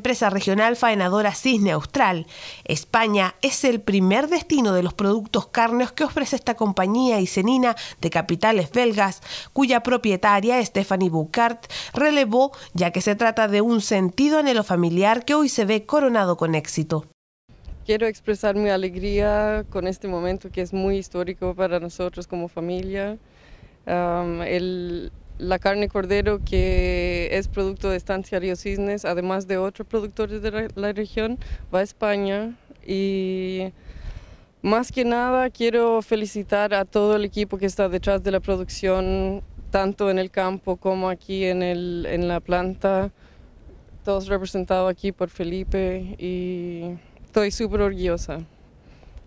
Empresa regional faenadora Cisne Austral. España es el primer destino de los productos carneos que ofrece esta compañía y cenina de capitales belgas, cuya propietaria Stephanie Bucart relevó, ya que se trata de un sentido anhelo familiar que hoy se ve coronado con éxito. Quiero expresar mi alegría con este momento que es muy histórico para nosotros como familia. el, la carne cordero que es producto de Estancia Río Cisnes, además de otros productores de la región, va a España y más que nada quiero felicitar a todo el equipo que está detrás de la producción, tanto en el campo como aquí en, la planta, todos representados aquí por Felipe y estoy súper orgullosa.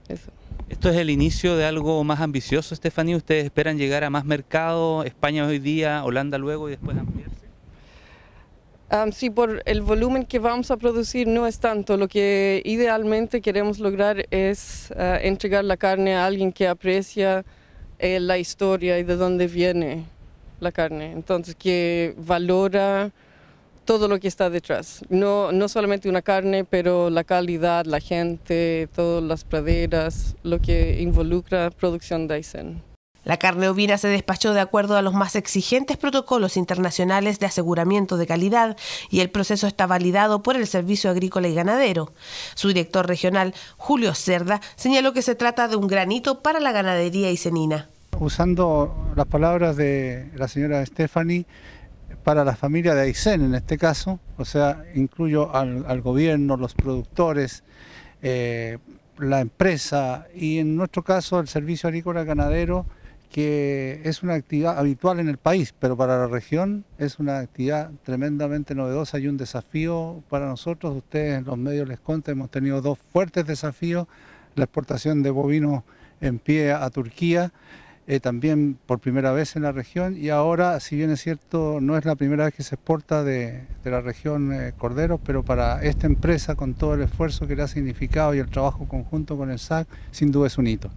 Eso. Esto es el inicio de algo más ambicioso, Estefanía. ¿Ustedes esperan llegar a más mercado España hoy día, Holanda luego y después ampliarse. sí, por el volumen que vamos a producir no es tanto. Lo que idealmente queremos lograr es eh, entregar la carne a alguien que aprecia eh, la historia y de dónde viene la carne. Entonces, que valora todo lo que está detrás. No, no solamente una carne, pero la calidad, la gente, todas las praderas, lo que involucra producción de Aysén. La carne ovina se despachó de acuerdo a los más exigentes protocolos internacionales de aseguramiento de calidad y el proceso está validado por el Servicio Agrícola y Ganadero. Su director regional, Julio Cerda, señaló que se trata de un granito para la ganadería isenina. Usando las palabras de la señora Stephanie, para la familia de Aysén en este caso, o sea, incluyo al, gobierno, los productores, eh, la empresa y en nuestro caso el servicio agrícola ganadero, que es una actividad habitual en el país, pero para la región es una actividad tremendamente novedosa y un desafío para nosotros. Ustedes en los medios les contan, hemos tenido dos fuertes desafíos, la exportación de bovinos en pie a Turquía, eh, también por primera vez en la región y ahora, si bien es cierto, no es la primera vez que se exporta de, la región eh, Cordero, pero para esta empresa, con todo el esfuerzo que le ha significado y el trabajo conjunto con el SAC, sin duda es un hito.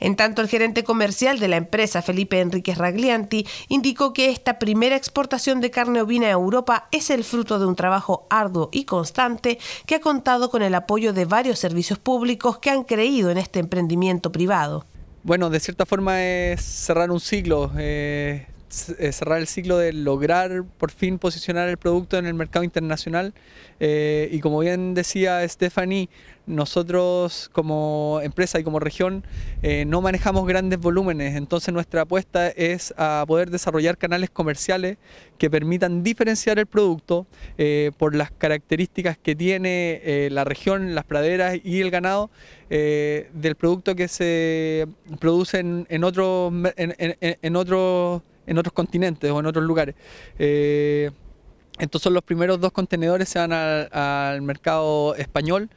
En tanto, el gerente comercial de la empresa, Felipe Enríquez Raglianti, indicó que esta primera exportación de carne ovina a Europa es el fruto de un trabajo arduo y constante que ha contado con el apoyo de varios servicios públicos que han creído en este emprendimiento privado. Bueno, de cierta forma es cerrar un siglo. Eh, eh, cerrar el ciclo de lograr por fin posicionar el producto en el mercado internacional. Eh, y como bien decía Stephanie, nosotros como empresa y como región eh, no manejamos grandes volúmenes, entonces nuestra apuesta es a poder desarrollar canales comerciales que permitan diferenciar el producto por las características que tiene la región, las praderas y el ganado del producto que se produce en, otros en, en otros continentes o en otros lugares. Eh, entonces los primeros dos contenedores se van al, mercado español.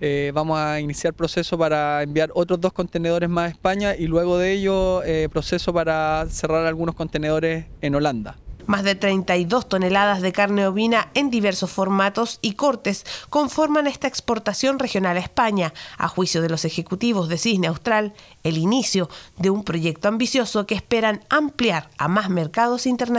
Eh, vamos a iniciar proceso para enviar otros dos contenedores más a España y luego de ello eh, proceso para cerrar algunos contenedores en Holanda. Más de 32 toneladas de carne ovina en diversos formatos y cortes conforman esta exportación regional a España, a juicio de los ejecutivos de Cisne Austral, el inicio de un proyecto ambicioso que esperan ampliar a más mercados internacionales.